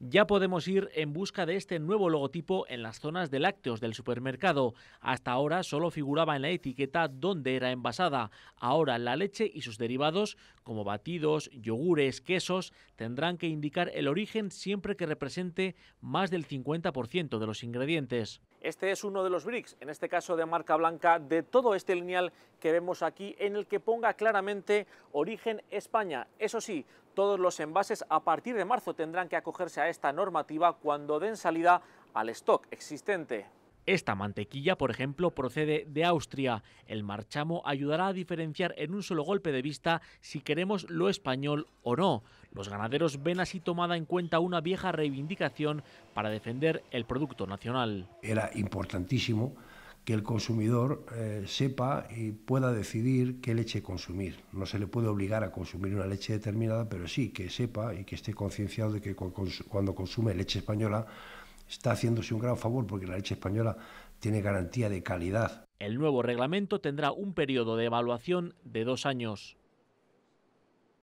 Ya podemos ir en busca de este nuevo logotipo en las zonas de lácteos del supermercado. Hasta ahora solo figuraba en la etiqueta donde era envasada. Ahora la leche y sus derivados, como batidos, yogures, quesos, tendrán que indicar el origen siempre que represente más del 50% de los ingredientes. Este es uno de los BRICS, en este caso de marca blanca, de todo este lineal que vemos aquí, en el que ponga claramente origen España. Eso sí, todos los envases a partir de marzo tendrán que acogerse a esta normativa cuando den salida al stock existente. Esta mantequilla, por ejemplo, procede de Austria. El marchamo ayudará a diferenciar en un solo golpe de vista si queremos lo español o no. Los ganaderos ven así tomada en cuenta una vieja reivindicación para defender el producto nacional. Era importantísimo que el consumidor eh, sepa y pueda decidir qué leche consumir. No se le puede obligar a consumir una leche determinada, pero sí que sepa y que esté concienciado de que cuando consume leche española está haciéndose un gran favor porque la leche española tiene garantía de calidad. El nuevo reglamento tendrá un periodo de evaluación de dos años.